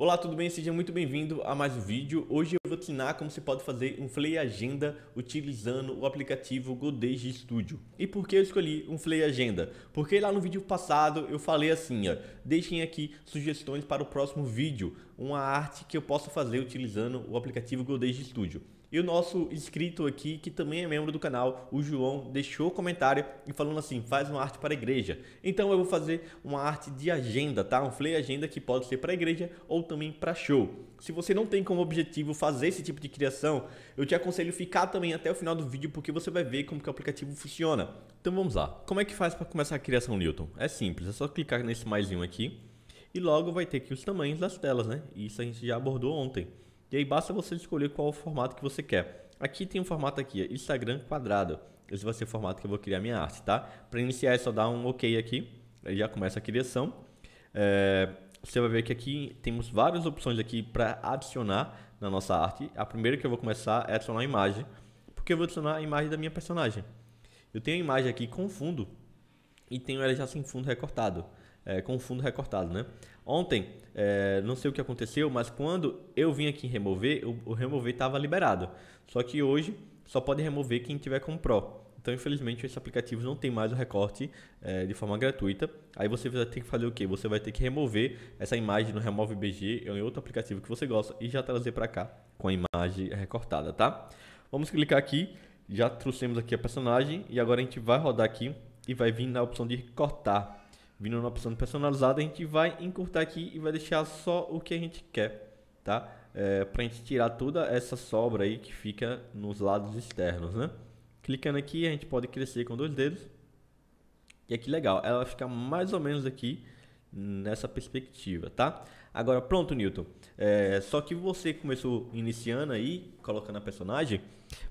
Olá, tudo bem? Seja muito bem-vindo a mais um vídeo. Hoje eu vou te ensinar como você pode fazer um Flay Agenda utilizando o aplicativo Godage Studio. E por que eu escolhi um Flay Agenda? Porque lá no vídeo passado eu falei assim, ó, deixem aqui sugestões para o próximo vídeo, uma arte que eu possa fazer utilizando o aplicativo Godage Studio. E o nosso inscrito aqui, que também é membro do canal, o João, deixou o comentário e falando assim, faz uma arte para a igreja. Então eu vou fazer uma arte de agenda, tá? Um flyer agenda que pode ser para a igreja ou também para show. Se você não tem como objetivo fazer esse tipo de criação, eu te aconselho ficar também até o final do vídeo porque você vai ver como que o aplicativo funciona. Então vamos lá. Como é que faz para começar a criação Newton? É simples, é só clicar nesse maisinho aqui e logo vai ter aqui os tamanhos das telas, né? Isso a gente já abordou ontem. E aí basta você escolher qual o formato que você quer. Aqui tem um formato aqui, Instagram quadrado. Esse vai ser o formato que eu vou criar minha arte, tá? Para iniciar é só dar um OK aqui, aí já começa a criação. É, você vai ver que aqui temos várias opções aqui para adicionar na nossa arte. A primeira que eu vou começar é adicionar a imagem, porque eu vou adicionar a imagem da minha personagem. Eu tenho a imagem aqui com fundo e tenho ela já sem fundo recortado é, com o fundo recortado, né? Ontem, é, não sei o que aconteceu, mas quando eu vim aqui remover, o, o remover estava liberado. Só que hoje só pode remover quem tiver com Pro. Então, infelizmente, esse aplicativo não tem mais o recorte é, de forma gratuita. Aí você vai ter que fazer o quê? Você vai ter que remover essa imagem no Remove BG ou em outro aplicativo que você gosta e já trazer para cá com a imagem recortada, tá? Vamos clicar aqui. Já trouxemos aqui a personagem e agora a gente vai rodar aqui e vai vir na opção de cortar vindo na opção personalizada, a gente vai encurtar aqui e vai deixar só o que a gente quer, tá? É, para a gente tirar toda essa sobra aí que fica nos lados externos, né? Clicando aqui, a gente pode crescer com dois dedos. E aqui legal, ela fica mais ou menos aqui nessa perspectiva, tá? Agora pronto, Newton. É, só que você começou iniciando aí, colocando a personagem,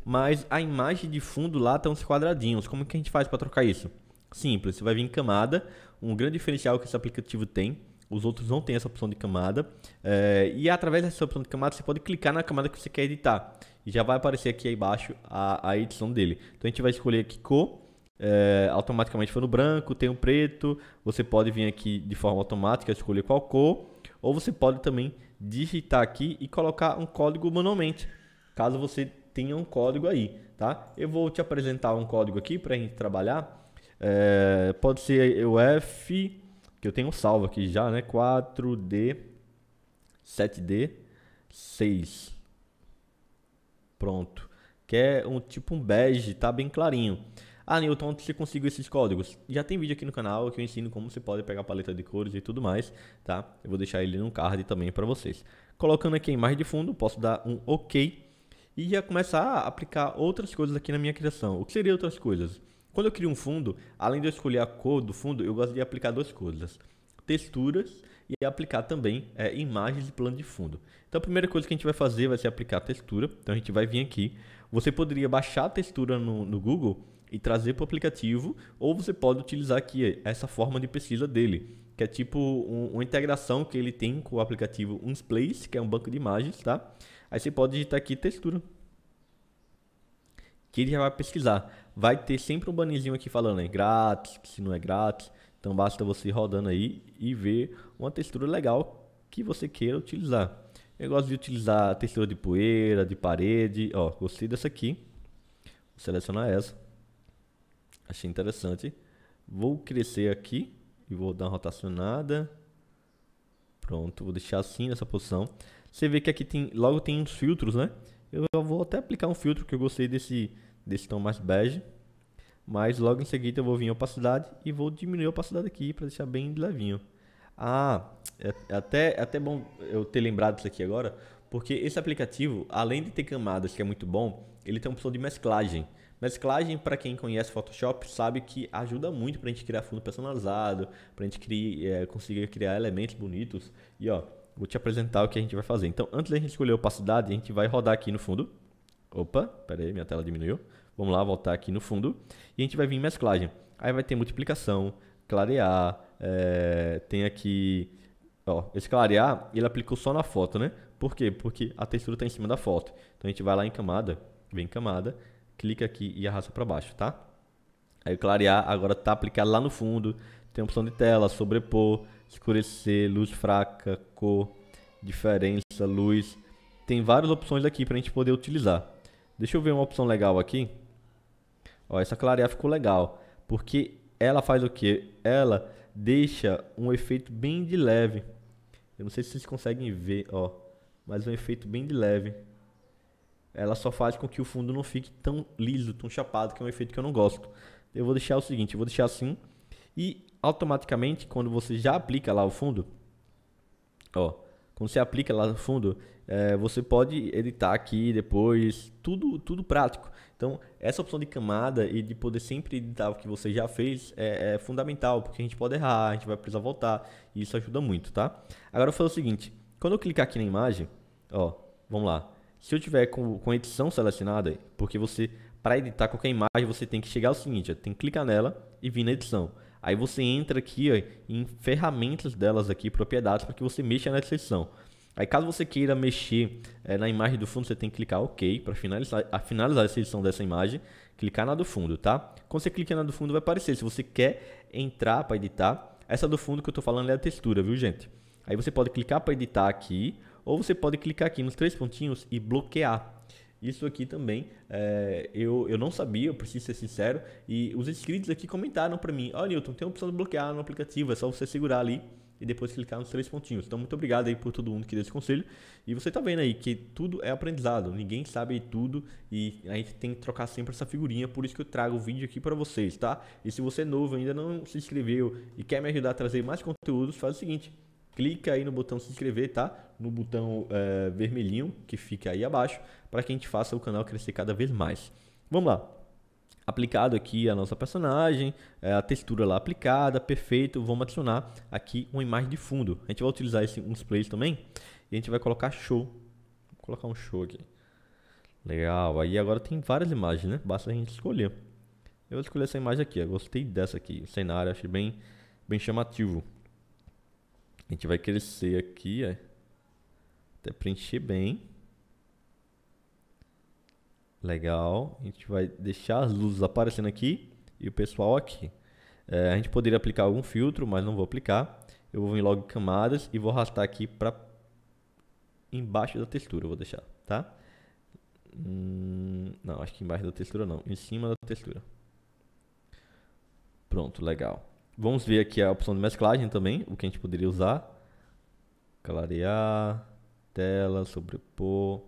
mas a imagem de fundo lá tem tá uns quadradinhos. Como que a gente faz para trocar isso? simples. Você vai vir em camada. Um grande diferencial que esse aplicativo tem. Os outros não têm essa opção de camada. É, e através dessa opção de camada, você pode clicar na camada que você quer editar. E já vai aparecer aqui embaixo a, a edição dele. Então a gente vai escolher aqui cor. É, automaticamente foi no branco, tem o um preto. Você pode vir aqui de forma automática, escolher qual cor. Ou você pode também digitar aqui e colocar um código manualmente. Caso você tenha um código aí, tá? Eu vou te apresentar um código aqui para a gente trabalhar. É, pode ser o F, que eu tenho salvo aqui já, né? 4D, 7D, 6. Pronto. Que é um tipo um bege, tá bem clarinho. Ah, Newton, onde você conseguiu esses códigos? Já tem vídeo aqui no canal que eu ensino como você pode pegar paleta de cores e tudo mais, tá? Eu vou deixar ele no card também para vocês. Colocando aqui a imagem de fundo, posso dar um OK e já começar a aplicar outras coisas aqui na minha criação. O que seria outras coisas? Quando eu crio um fundo, além de eu escolher a cor do fundo, eu gosto de aplicar duas coisas: texturas e aplicar também é, imagens e plano de fundo. Então a primeira coisa que a gente vai fazer vai ser aplicar a textura. Então a gente vai vir aqui. Você poderia baixar a textura no, no Google e trazer para o aplicativo, ou você pode utilizar aqui essa forma de pesquisa dele, que é tipo um, uma integração que ele tem com o aplicativo Unsplace, que é um banco de imagens, tá? Aí você pode digitar aqui textura, que ele já vai pesquisar vai ter sempre um bannerzinho aqui falando é grátis, se não é grátis. Então basta você ir rodando aí e ver uma textura legal que você queira utilizar. Eu gosto de utilizar a textura de poeira, de parede. Ó, gostei dessa aqui. Vou selecionar essa. Achei interessante. Vou crescer aqui e vou dar uma rotacionada. Pronto, vou deixar assim nessa posição. Você vê que aqui tem, logo tem uns filtros, né? Eu vou até aplicar um filtro que eu gostei desse desse tom mais bege. Mas logo em seguida eu vou vir a opacidade e vou diminuir a opacidade aqui para deixar bem levinho. Ah, é, é até, é até bom eu ter lembrado disso aqui agora, porque esse aplicativo, além de ter camadas, que é muito bom, ele tem uma opção de mesclagem. Mesclagem, para quem conhece Photoshop, sabe que ajuda muito para a gente criar fundo personalizado, para a gente criar, é, conseguir criar elementos bonitos. E ó, vou te apresentar o que a gente vai fazer. Então, antes da gente escolher a opacidade, a gente vai rodar aqui no fundo. Opa, pera aí, minha tela diminuiu. Vamos lá, voltar aqui no fundo. E a gente vai vir em mesclagem. Aí vai ter multiplicação, clarear, é, tem aqui... Ó, esse clarear, ele aplicou só na foto, né? Por quê? Porque a textura está em cima da foto. Então a gente vai lá em camada, vem em camada, clica aqui e arrasta para baixo, tá? Aí o clarear agora está aplicado lá no fundo. Tem a opção de tela, sobrepor, escurecer, luz fraca, cor, diferença, luz. Tem várias opções aqui para a gente poder utilizar. Deixa eu ver uma opção legal aqui. Ó, essa clarear ficou legal, porque ela faz o que? Ela deixa um efeito bem de leve. Eu não sei se vocês conseguem ver, ó, mas um efeito bem de leve. Ela só faz com que o fundo não fique tão liso, tão chapado, que é um efeito que eu não gosto. Eu vou deixar o seguinte, eu vou deixar assim e automaticamente quando você já aplica lá o fundo, ó, quando você aplica lá no fundo, é, você pode editar aqui depois, tudo, tudo prático. Então, essa opção de camada e de poder sempre editar o que você já fez é, é fundamental, porque a gente pode errar, a gente vai precisar voltar, e isso ajuda muito, tá? Agora, eu vou fazer o seguinte, quando eu clicar aqui na imagem, ó, vamos lá. Se eu tiver com, com edição selecionada, porque você, para editar qualquer imagem, você tem que chegar ao seguinte, ó, tem que clicar nela e vir na edição. Aí você entra aqui ó, em ferramentas delas aqui, propriedades, para que você mexa nessa seção. Aí caso você queira mexer é, na imagem do fundo, você tem que clicar OK para finalizar, a finalizar a edição dessa imagem, clicar na do fundo, tá? Quando você clicar na do fundo vai aparecer, se você quer entrar para editar, essa do fundo que eu estou falando é a textura, viu gente? Aí você pode clicar para editar aqui, ou você pode clicar aqui nos três pontinhos e bloquear. Isso aqui também é, eu, eu não sabia, eu preciso ser sincero. E os inscritos aqui comentaram para mim: Ó, oh, Newton, tem a opção de bloquear no aplicativo, é só você segurar ali e depois clicar nos três pontinhos. Então, muito obrigado aí por todo mundo que deu esse conselho. E você tá vendo aí que tudo é aprendizado, ninguém sabe tudo e a gente tem que trocar sempre essa figurinha, por isso que eu trago o vídeo aqui para vocês, tá? E se você é novo, ainda não se inscreveu e quer me ajudar a trazer mais conteúdos, faz o seguinte, clica aí no botão se inscrever, tá? No botão é, vermelhinho que fica aí abaixo, para que a gente faça o canal crescer cada vez mais. Vamos lá. Aplicado aqui a nossa personagem, é, a textura lá aplicada, perfeito. Vamos adicionar aqui uma imagem de fundo. A gente vai utilizar esse, uns plays também e a gente vai colocar show. Vou colocar um show aqui. Legal, aí agora tem várias imagens, né? Basta a gente escolher. Eu vou escolher essa imagem aqui, eu gostei dessa aqui. O cenário, achei bem, bem chamativo. A gente vai crescer aqui, ó, até preencher bem. Legal. A gente vai deixar as luzes aparecendo aqui e o pessoal aqui. É, a gente poderia aplicar algum filtro, mas não vou aplicar. Eu vou vir logo em camadas e vou arrastar aqui para embaixo da textura, vou deixar, tá? Hum, não, acho que embaixo da textura não, em cima da textura. Pronto, legal. Vamos ver aqui a opção de mesclagem também, o que a gente poderia usar. Clarear, tela, sobrepor.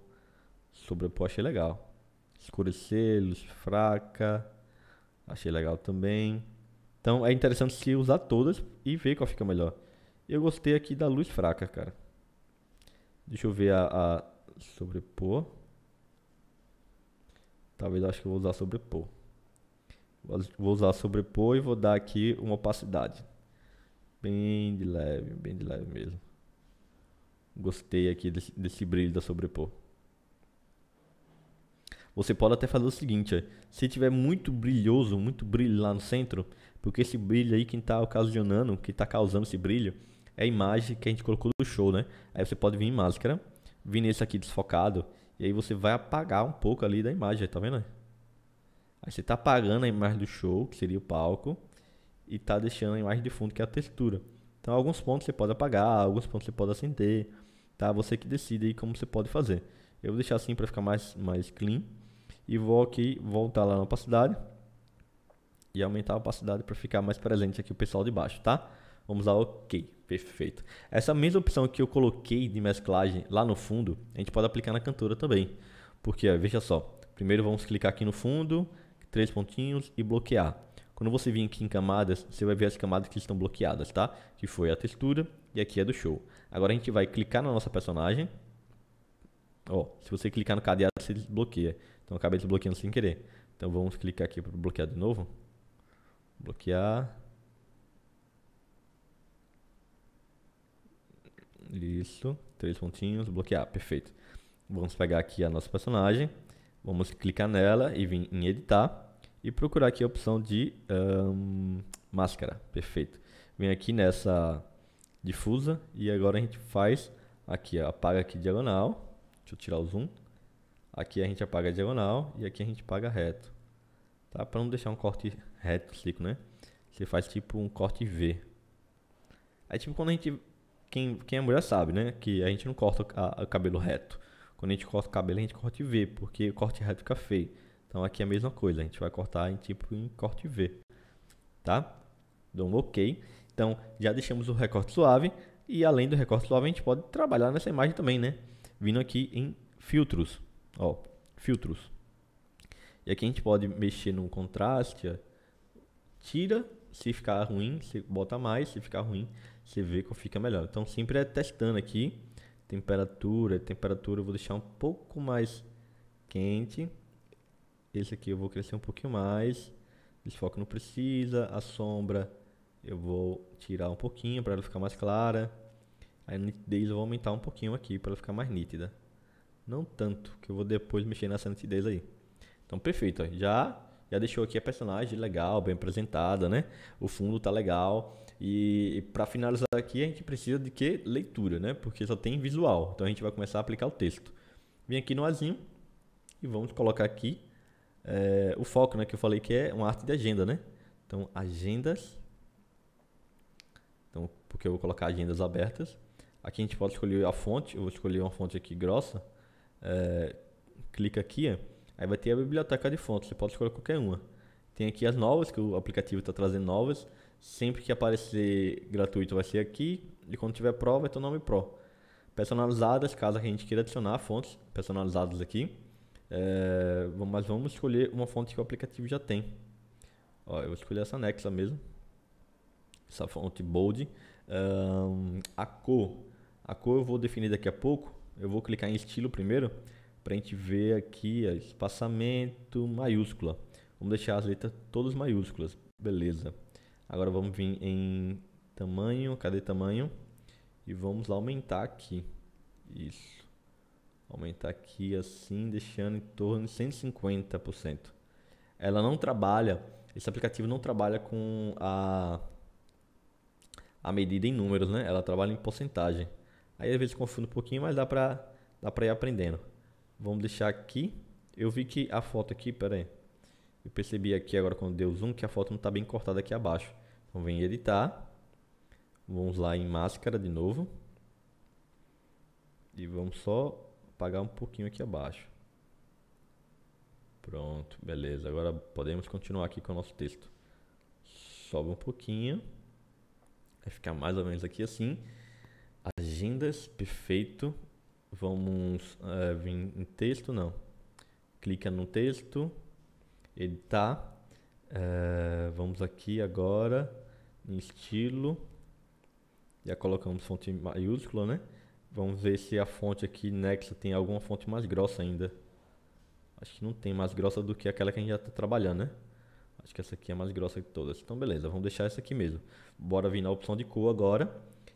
Sobrepor achei legal. Escurecer, luz fraca. Achei legal também. Então é interessante se usar todas e ver qual fica melhor. Eu gostei aqui da luz fraca, cara. Deixa eu ver a, a sobrepor. Talvez eu acho que eu vou usar sobrepor. Vou usar sobrepor e vou dar aqui uma opacidade. Bem de leve, bem de leve mesmo. Gostei aqui desse, desse brilho da sobrepor. Você pode até fazer o seguinte, se tiver muito brilhoso, muito brilho lá no centro, porque esse brilho aí quem está ocasionando, que está causando esse brilho, é a imagem que a gente colocou do show, né? Aí você pode vir em máscara, vir nesse aqui desfocado, e aí você vai apagar um pouco ali da imagem, tá vendo? Aí você tá apagando a imagem do show, que seria o palco, e tá deixando a imagem de fundo, que é a textura. Então, alguns pontos você pode apagar, alguns pontos você pode acender, tá? Você que decide aí como você pode fazer. Eu vou deixar assim para ficar mais, mais clean. E vou aqui, voltar lá na opacidade. E aumentar a opacidade para ficar mais presente aqui o pessoal de baixo, tá? Vamos lá, ok. Perfeito. Essa mesma opção que eu coloquei de mesclagem lá no fundo, a gente pode aplicar na cantora também. Porque, ó, veja só. Primeiro vamos clicar aqui no fundo três pontinhos e bloquear. Quando você vir aqui em camadas, você vai ver as camadas que estão bloqueadas, tá? Que foi a textura e aqui é do show. Agora a gente vai clicar na nossa personagem. Ó, se você clicar no cadeado, você desbloqueia. Então eu acabei desbloqueando sem querer. Então vamos clicar aqui para bloquear de novo. Bloquear. Isso, três pontinhos, bloquear, perfeito. Vamos pegar aqui a nossa personagem. Vamos clicar nela e vir em editar e procurar aqui a opção de um, máscara. Perfeito. Vem aqui nessa difusa e agora a gente faz aqui, ó, apaga aqui diagonal. Deixa eu tirar o zoom. Aqui a gente apaga diagonal e aqui a gente apaga reto. Tá? Para não deixar um corte reto seco, né? Você faz tipo um corte V. Aí tipo quando a gente quem, quem é mulher sabe, né? Que a gente não corta o cabelo reto. Quando a gente corta o cabelo, a gente corta e vê, porque o corte reto fica feio. Então aqui é a mesma coisa, a gente vai cortar em tipo em corte V, tá? Dou então, um OK. Então já deixamos o recorte suave e além do recorte suave a gente pode trabalhar nessa imagem também, né? Vindo aqui em filtros, ó, filtros. E aqui a gente pode mexer no contraste, ó. tira, se ficar ruim, você bota mais, se ficar ruim, você vê qual fica melhor. Então sempre é testando aqui temperatura. Temperatura eu vou deixar um pouco mais quente. Esse aqui eu vou crescer um pouquinho mais. Desfoque não precisa. A sombra eu vou tirar um pouquinho para ela ficar mais clara. A nitidez eu vou aumentar um pouquinho aqui para ela ficar mais nítida. Não tanto, que eu vou depois mexer nessa nitidez aí. Então perfeito, ó. já já deixou aqui a personagem legal, bem apresentada, né? O fundo tá legal. E, para finalizar aqui, a gente precisa de que? Leitura, né? Porque só tem visual. Então a gente vai começar a aplicar o texto. Vem aqui no azinho e vamos colocar aqui é, o foco, né? Que eu falei que é uma arte de agenda, né? Então, agendas. Então, porque eu vou colocar agendas abertas. Aqui a gente pode escolher a fonte. Eu vou escolher uma fonte aqui grossa. É, clica aqui, ó é Aí vai ter a biblioteca de fontes, você pode escolher qualquer uma. Tem aqui as novas, que o aplicativo está trazendo novas. Sempre que aparecer gratuito vai ser aqui, e quando tiver Pro vai ter o nome Pro. Personalizadas, caso a gente queira adicionar fontes personalizadas aqui. É, mas vamos escolher uma fonte que o aplicativo já tem. Ó, eu vou escolher essa Nexa mesmo. Essa fonte bold. Um, a cor. A cor eu vou definir daqui a pouco. Eu vou clicar em estilo primeiro para a gente ver aqui ó, espaçamento maiúscula. Vamos deixar as letras todas maiúsculas, beleza. Agora vamos vir em tamanho, cadê tamanho? E vamos lá aumentar aqui, isso. Aumentar aqui assim, deixando em torno de 150%. Ela não trabalha, esse aplicativo não trabalha com a, a medida em números, né? Ela trabalha em porcentagem. Aí às vezes confundo um pouquinho, mas dá para dá ir aprendendo. Vamos deixar aqui. Eu vi que a foto aqui, pera aí. Eu percebi aqui agora quando deu zoom que a foto não está bem cortada aqui abaixo. Então vem editar. Vamos lá em máscara de novo. E vamos só apagar um pouquinho aqui abaixo. Pronto, beleza. Agora podemos continuar aqui com o nosso texto. Sobe um pouquinho. Vai ficar mais ou menos aqui assim. Agendas, perfeito. Vamos é, vir em texto, não. Clica no texto, editar. Eh, vamos aqui agora em estilo. Já colocamos fonte maiúscula, né? Vamos ver se a fonte aqui Nexa tem alguma fonte mais grossa ainda. Acho que não tem mais grossa do que aquela que a gente já está trabalhando, né? Acho que essa aqui é a mais grossa de todas. Então, beleza, vamos deixar essa aqui mesmo. Bora vir na opção de cor agora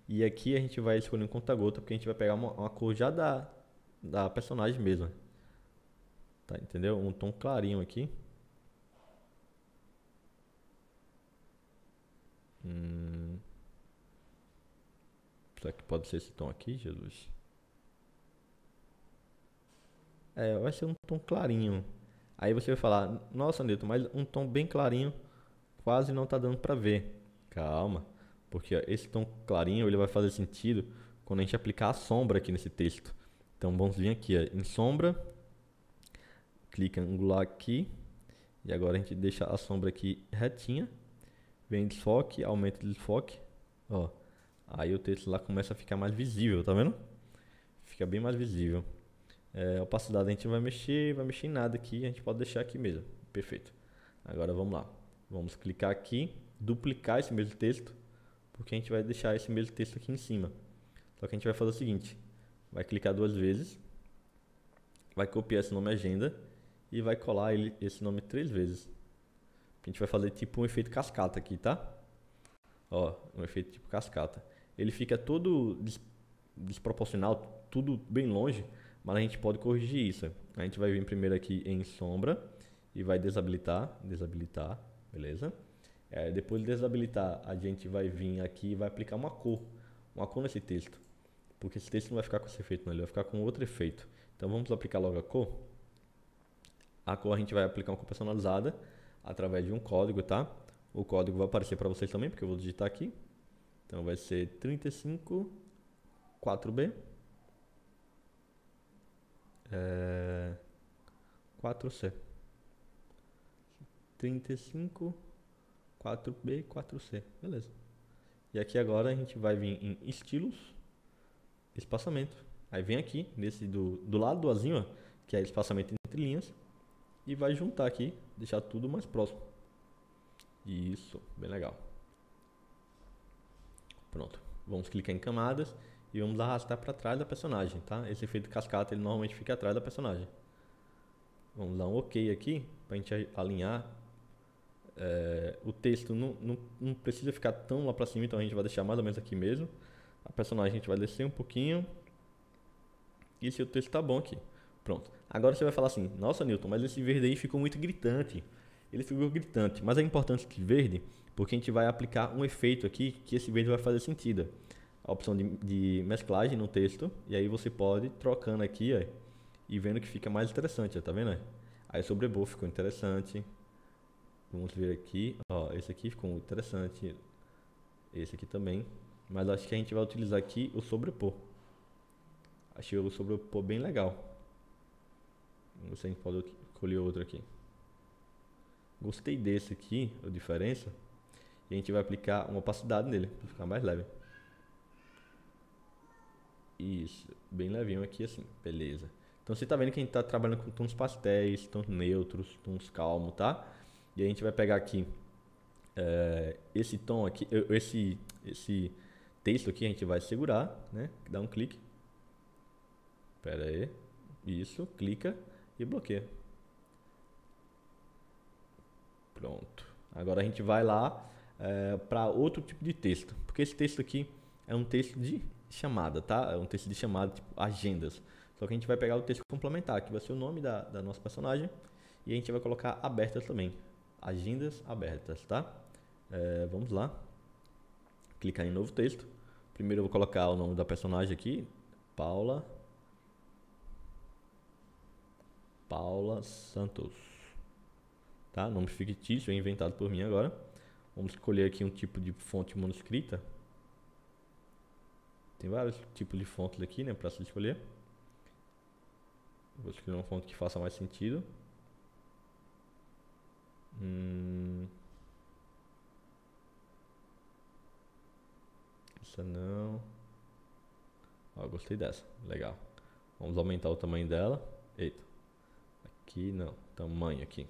e aqui a gente vai escolher um conta-gota, porque a gente vai pegar uma, uma, cor já da, da personagem mesmo. Tá, entendeu? Um tom clarinho aqui. Hum. Será que pode ser esse tom aqui, Jesus? É, vai ser um tom clarinho. Aí você vai falar, nossa, Neto, mas um tom bem clarinho quase não tá dando pra ver. Calma. Porque ó, esse tom clarinho ele vai fazer sentido quando a gente aplicar a sombra aqui nesse texto. Então vamos vir aqui ó, em sombra, clica angular aqui, e agora a gente deixa a sombra aqui retinha, vem desfoque, aumenta o desfoque, ó. Aí o texto lá começa a ficar mais visível, tá vendo? Fica bem mais visível. É, opacidade a gente não vai mexer, vai mexer em nada aqui, a gente pode deixar aqui mesmo. Perfeito. Agora vamos lá. Vamos clicar aqui, duplicar esse mesmo texto porque a gente vai deixar esse mesmo texto aqui em cima. Só que a gente vai fazer o seguinte, vai clicar duas vezes, vai copiar esse nome agenda e vai colar ele, esse nome três vezes. A gente vai fazer tipo um efeito cascata aqui, tá? Ó, um efeito tipo cascata. Ele fica todo des desproporcional, tudo bem longe, mas a gente pode corrigir isso. A gente vai vir primeiro aqui em sombra e vai desabilitar, desabilitar, beleza? É, depois de desabilitar, a gente vai vir aqui e vai aplicar uma cor, uma cor nesse texto, porque esse texto não vai ficar com esse efeito, não, ele vai ficar com outro efeito. Então vamos aplicar logo a cor. A cor a gente vai aplicar uma cor personalizada através de um código, tá? O código vai aparecer para vocês também, porque eu vou digitar aqui. Então vai ser 35 4B é, 4C 35 4B, 4C. Beleza. E aqui agora a gente vai vir em estilos, espaçamento. Aí vem aqui, nesse do, do lado do azinho, ó, que é espaçamento entre linhas, e vai juntar aqui, deixar tudo mais próximo. Isso, bem legal. Pronto. Vamos clicar em camadas e vamos arrastar para trás da personagem, tá? Esse efeito cascata ele normalmente fica atrás da personagem. Vamos dar um OK aqui para a gente alinhar é, o texto não, não, não, precisa ficar tão lá para cima, então a gente vai deixar mais ou menos aqui mesmo. A personagem a gente vai descer um pouquinho. E se o texto tá bom aqui. Pronto. Agora você vai falar assim: "Nossa, Newton, mas esse verde aí ficou muito gritante". Ele ficou gritante, mas é importante que verde, porque a gente vai aplicar um efeito aqui que esse verde vai fazer sentido. A opção de, de mesclagem no texto, e aí você pode trocando aqui, ó, e vendo que fica mais interessante, ó, tá vendo? Aí sobrebo ficou interessante. Vamos ver aqui. Ó, esse aqui ficou interessante. Esse aqui também. Mas acho que a gente vai utilizar aqui o sobrepor. Achei o sobrepor bem legal. Não sei se a gente pode escolher outro aqui. Gostei desse aqui, a diferença. E a gente vai aplicar uma opacidade nele, para ficar mais leve. Isso, bem levinho aqui assim, beleza. Então você está vendo que a gente está trabalhando com tons pastéis, tons neutros, tons calmos, tá? E a gente vai pegar aqui é, esse tom aqui, esse, esse texto aqui a gente vai segurar, né? Dá um clique. Pera aí. Isso, clica e bloqueia. Pronto. Agora a gente vai lá é, eh, para outro tipo de texto. Porque esse texto aqui é um texto de chamada, tá? É um texto de chamada, tipo agendas. Só que a gente vai pegar o texto complementar, que vai ser o nome da, da nossa personagem. E a gente vai colocar aberta também agendas abertas, tá? É, vamos lá. Clicar em novo texto. Primeiro eu vou colocar o nome da personagem aqui, Paula Paula Santos. Tá? Nome fictício, é inventado por mim agora. Vamos escolher aqui um tipo de fonte manuscrita. Tem vários tipos de fontes aqui, né, para se escolher. Vou escolher uma fonte que faça mais sentido. Hum... Essa não. Ó, gostei dessa. Legal. Vamos aumentar o tamanho dela. Eita. Aqui não. Tamanho aqui.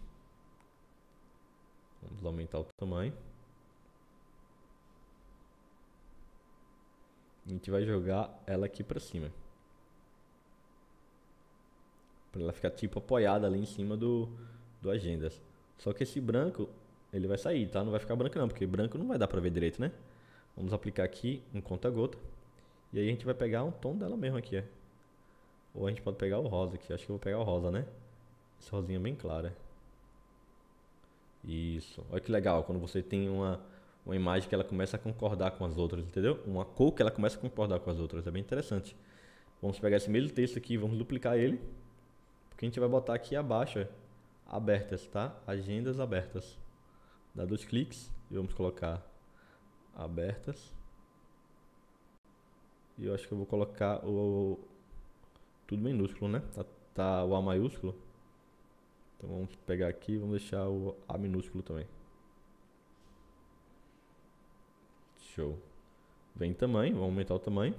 Vamos aumentar o tamanho. A gente vai jogar ela aqui pra cima. Pra ela ficar tipo apoiada ali em cima do, do agendas. Só que esse branco, ele vai sair, tá? Não vai ficar branco não, porque branco não vai dar para ver direito, né? Vamos aplicar aqui um conta-gota. E aí a gente vai pegar um tom dela mesmo aqui, ó. É. Ou a gente pode pegar o rosa aqui. Acho que eu vou pegar o rosa, né? Esse rosinha bem clara. É. Isso. Olha que legal quando você tem uma, uma imagem que ela começa a concordar com as outras, entendeu? Uma cor que ela começa a concordar com as outras. É bem interessante. Vamos pegar esse mesmo texto aqui, vamos duplicar ele. Porque a gente vai botar aqui abaixo, ó é abertas, tá? Agendas abertas. Dá dois cliques e vamos colocar abertas. E eu acho que eu vou colocar o tudo minúsculo, né? Tá, tá o A maiúsculo. Então vamos pegar aqui e vamos deixar o A minúsculo também. Show. Vem tamanho, vamos aumentar o tamanho.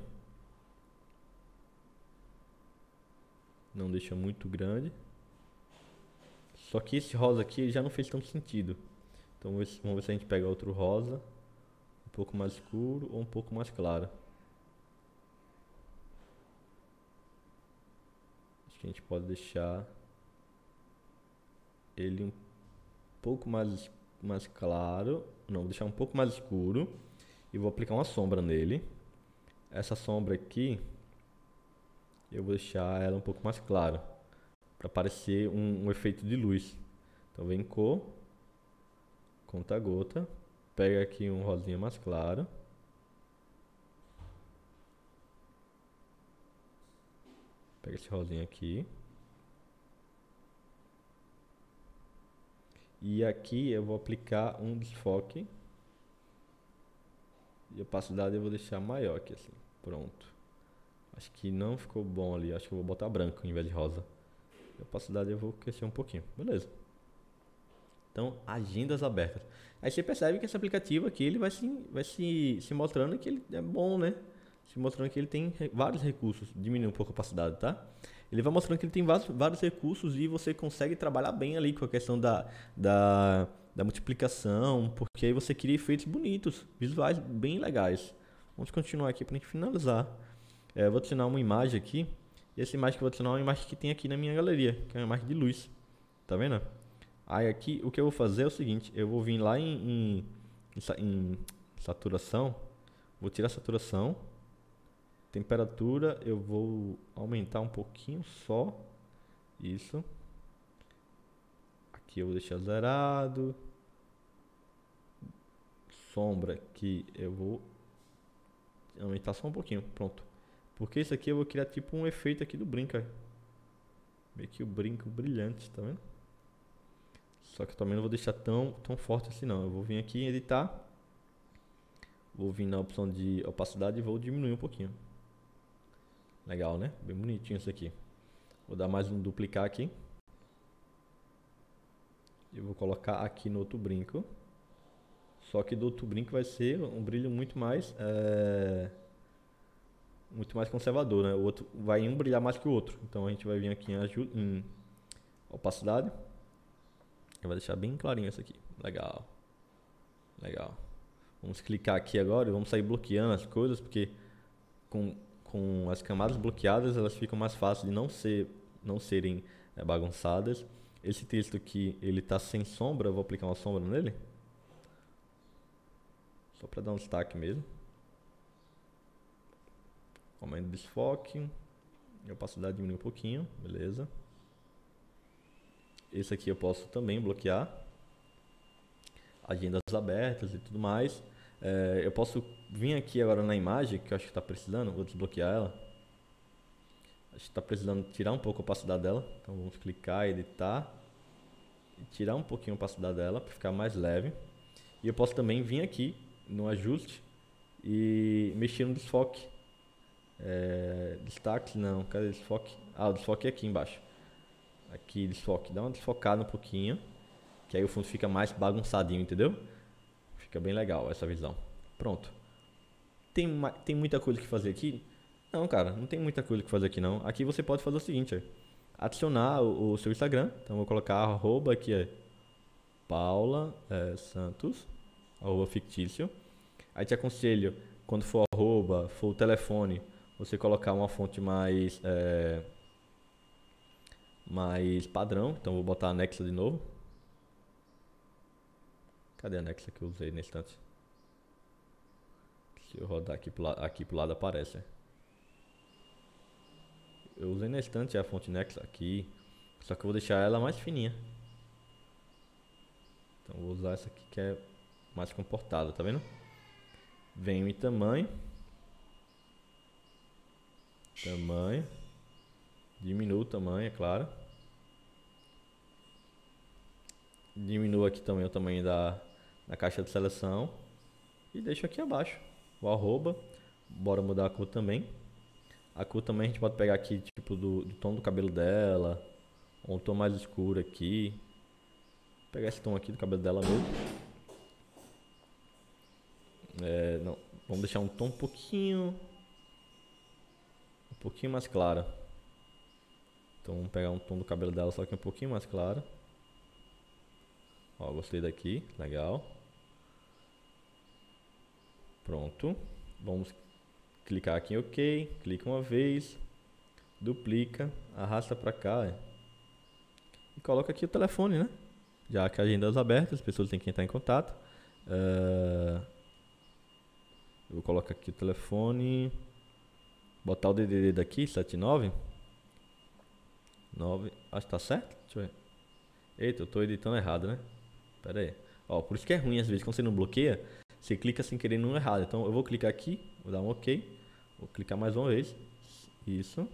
Não deixa muito grande. Só que esse rosa aqui já não fez tanto sentido. Então vamos ver se a gente pega outro rosa, um pouco mais escuro ou um pouco mais claro. Acho que a gente pode deixar ele um pouco mais, mais claro. Não, vou deixar um pouco mais escuro e vou aplicar uma sombra nele. Essa sombra aqui, eu vou deixar ela um pouco mais clara aparecer um, um, efeito de luz. Então vem cor, conta gota, pega aqui um rosinha mais claro. Pega esse rosinha aqui. E aqui eu vou aplicar um desfoque. E a opacidade eu vou deixar maior aqui assim. Pronto. Acho que não ficou bom ali. Acho que eu vou botar branco em vez de rosa. Capacidade eu vou crescer um pouquinho. Beleza. Então, agendas abertas. Aí você percebe que esse aplicativo aqui ele vai se, vai se, se mostrando que ele é bom, né? Se mostrando que ele tem vários recursos, diminui um pouco a capacidade, tá? Ele vai mostrando que ele tem vários, vários recursos e você consegue trabalhar bem ali com a questão da, da, da multiplicação, porque aí você cria efeitos bonitos, visuais bem legais. Vamos continuar aqui para a gente finalizar. É, vou adicionar uma imagem aqui e essa imagem que eu vou adicionar é uma imagem que tem aqui na minha galeria, que é uma imagem de luz. Tá vendo? Aí aqui o que eu vou fazer é o seguinte, eu vou vir lá em, em, em saturação, vou tirar a saturação, temperatura eu vou aumentar um pouquinho só, isso. Aqui eu vou deixar zerado, sombra aqui eu vou aumentar só um pouquinho, pronto. Porque isso aqui eu vou criar tipo um efeito aqui do brinco. Meio que o brinco brilhante, tá vendo? Só que também não vou deixar tão, tão forte assim não. Eu vou vir aqui em editar. Vou vir na opção de opacidade e vou diminuir um pouquinho. Legal, né? Bem bonitinho isso aqui. Vou dar mais um duplicar aqui. e vou colocar aqui no outro brinco. Só que do outro brinco vai ser um brilho muito mais... É muito mais conservador, né? O outro vai um brilhar mais que o outro. Então a gente vai vir aqui em, em opacidade. Eu vou deixar bem clarinho isso aqui. Legal. Legal. Vamos clicar aqui agora e vamos sair bloqueando as coisas, porque com, com as camadas bloqueadas elas ficam mais fáceis de não, ser, não serem é, bagunçadas. Esse texto aqui, ele está sem sombra, eu vou aplicar uma sombra nele. Só para dar um destaque mesmo. Aumento o desfoque. opacidade diminui um pouquinho, beleza. Esse aqui eu posso também bloquear. Agendas abertas e tudo mais. É, eu posso vir aqui agora na imagem, que eu acho que está precisando, vou desbloquear ela. Acho que está precisando tirar um pouco a opacidade dela. Então vamos clicar, editar. E tirar um pouquinho a opacidade dela para ficar mais leve. E eu posso também vir aqui no ajuste e mexer no desfoque é, destaque não, cadê desfoque? Ah, o desfoque é aqui embaixo. Aqui, desfoque. Dá uma desfocada um pouquinho. Que aí o fundo fica mais bagunçadinho, entendeu? Fica bem legal essa visão. Pronto. Tem, tem muita coisa que fazer aqui? Não, cara, não tem muita coisa que fazer aqui não. Aqui você pode fazer o seguinte, é, adicionar o, o seu Instagram. Então vou colocar arroba aqui, é Paula é, Santos, arroba fictício. Aí te aconselho, quando for arroba, for o telefone, você colocar uma fonte mais, é, mais padrão. Então vou botar a Nexa de novo. Cadê a Nexa que eu usei nesse instante? Se eu rodar aqui pro, lado, aqui pro lado aparece. Eu usei na instante a fonte Nexa aqui. Só que eu vou deixar ela mais fininha. Então vou usar essa aqui que é mais comportada, tá vendo? Venho em tamanho. Tamanho. Diminuo o tamanho, é claro. Diminuo aqui também o tamanho da, da caixa de seleção. E deixo aqui abaixo o arroba. Bora mudar a cor também. A cor também a gente pode pegar aqui, tipo, do, do tom do cabelo dela. Um tom mais escuro aqui. Vou pegar esse tom aqui do cabelo dela mesmo. É, não, vamos deixar um tom um pouquinho pouquinho mais clara. Então vamos pegar um tom do cabelo dela só que um pouquinho mais clara. Ó, gostei daqui, legal. Pronto. Vamos clicar aqui em OK, clica uma vez, duplica, arrasta para cá é. e coloca aqui o telefone, né? Já que a agenda é aberta, as pessoas têm que entrar em contato. Uh, eu vou colocar aqui o telefone Botar o DDD daqui, 79. 9. Acho que tá certo? Deixa eu ver. Eita, eu tô editando errado, né? Pera aí. Ó, por isso que é ruim às vezes quando você não bloqueia, você clica sem querer num errado. Então eu vou clicar aqui, vou dar um OK. Vou clicar mais uma vez. Isso.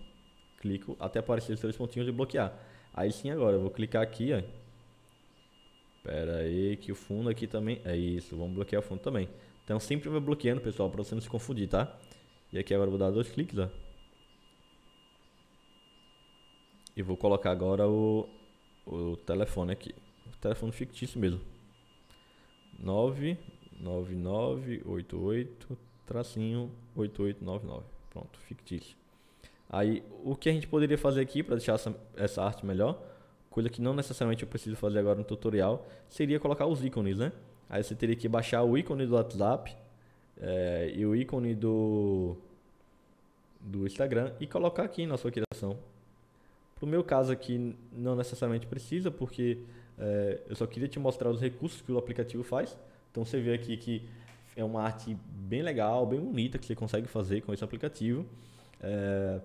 Clico até aparecer os três pontinhos de bloquear. Aí sim agora, eu vou clicar aqui, ó. Pera aí, que o fundo aqui também. É isso, vamos bloquear o fundo também. Então sempre vai bloqueando, pessoal, para você não se confundir, tá? E aqui agora eu vou dar dois cliques, ó. E vou colocar agora o, o telefone aqui. O telefone fictício mesmo. 99988 tracinho 8899. Pronto, fictício. Aí, o que a gente poderia fazer aqui para deixar essa, essa arte melhor, coisa que não necessariamente eu preciso fazer agora no tutorial, seria colocar os ícones, né? Aí você teria que baixar o ícone do WhatsApp é, e o ícone do, do Instagram e colocar aqui na sua criação. Para o meu caso aqui, não necessariamente precisa, porque é, eu só queria te mostrar os recursos que o aplicativo faz. Então você vê aqui que é uma arte bem legal, bem bonita que você consegue fazer com esse aplicativo. É,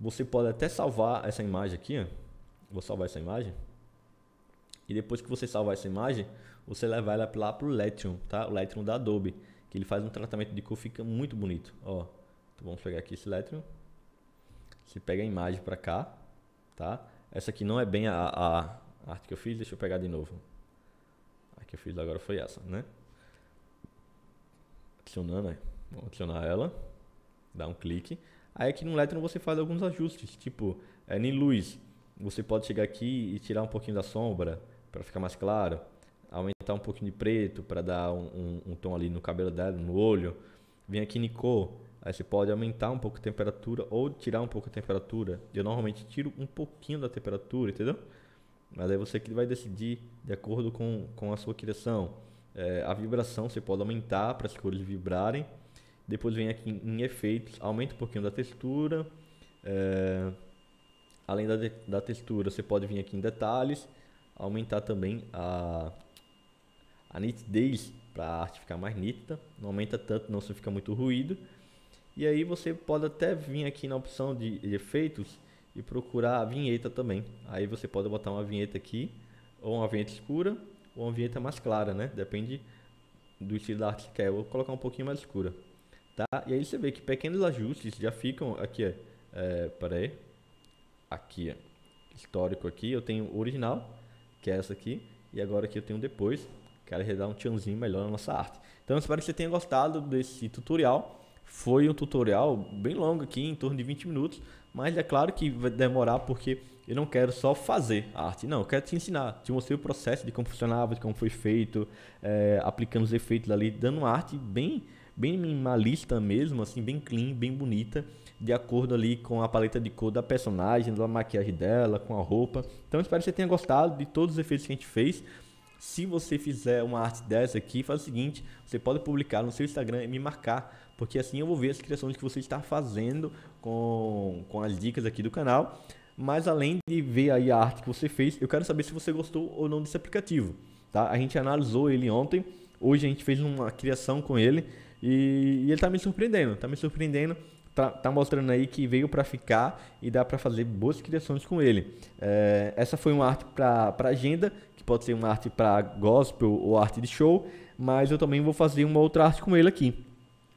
você pode até salvar essa imagem aqui, ó. vou salvar essa imagem. E depois que você salvar essa imagem, você levar ela lá para o Lightroom, tá? O Lightroom da Adobe ele faz um tratamento de cor, fica muito bonito. Ó, então vamos pegar aqui esse elétron. Você pega a imagem para cá, tá? Essa aqui não é bem a, a, a, arte que eu fiz, deixa eu pegar de novo. A que eu fiz agora foi essa, né? Adicionando, né? vamos adicionar ela, dá um clique. Aí aqui no elétron você faz alguns ajustes, tipo, é, em luz, você pode chegar aqui e tirar um pouquinho da sombra para ficar mais claro botar um pouquinho de preto para dar um, um, um, tom ali no cabelo dela, no olho. Vem aqui em cor. Aí você pode aumentar um pouco a temperatura ou tirar um pouco a temperatura. Eu normalmente tiro um pouquinho da temperatura, entendeu? Mas aí você que vai decidir de acordo com, com a sua criação. É, a vibração você pode aumentar para as cores vibrarem. Depois vem aqui em, efeitos, aumenta um pouquinho da textura. É, além da, da textura, você pode vir aqui em detalhes, aumentar também a, a nitidez para a arte ficar mais nítida, não aumenta tanto, não se fica muito ruído. E aí você pode até vir aqui na opção de efeitos e procurar a vinheta também. Aí você pode botar uma vinheta aqui, ou uma vinheta escura, ou uma vinheta mais clara, né? Depende do estilo da arte que quer. Eu vou colocar um pouquinho mais escura, tá? E aí você vê que pequenos ajustes já ficam aqui, é É, peraí. Aqui, Histórico aqui, eu tenho original, que é essa aqui. E agora aqui eu tenho depois, quero dar um tchanzinho melhor na nossa arte. Então, espero que você tenha gostado desse tutorial. Foi um tutorial bem longo aqui, em torno de 20 minutos, mas é claro que vai demorar porque eu não quero só fazer arte, não, eu quero te ensinar, te mostrar o processo de como funcionava, de como foi feito, é, aplicando os efeitos ali, dando uma arte bem, bem minimalista mesmo, assim, bem clean, bem bonita, de acordo ali com a paleta de cor da personagem, da maquiagem dela, com a roupa. Então espero que você tenha gostado de todos os efeitos que a gente fez. Se você fizer uma arte dessa aqui, faz o seguinte: você pode publicar no seu Instagram e me marcar, porque assim eu vou ver as criações que você está fazendo com, com as dicas aqui do canal. Mas além de ver aí a arte que você fez, eu quero saber se você gostou ou não desse aplicativo. Tá? A gente analisou ele ontem, hoje a gente fez uma criação com ele e, e ele está me surpreendendo, está me surpreendendo Tá, tá, mostrando aí que veio para ficar e dá para fazer boas criações com ele. É, essa foi uma arte para agenda pode ser uma arte para gospel ou arte de show, mas eu também vou fazer uma outra arte com ele aqui.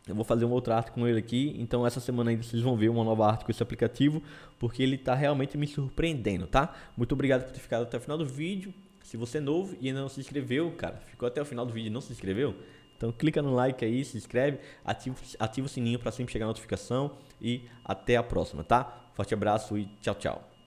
Eu vou fazer uma outra arte com ele aqui, então essa semana ainda vocês vão ver uma nova arte com esse aplicativo, porque ele está realmente me surpreendendo, tá? Muito obrigado por ter ficado até o final do vídeo. Se você é novo e ainda não se inscreveu, cara, ficou até o final do vídeo e não se inscreveu, então clica no like aí, se inscreve, ativa, ativa o sininho para sempre chegar a notificação e até a próxima, tá? Forte abraço e tchau, tchau.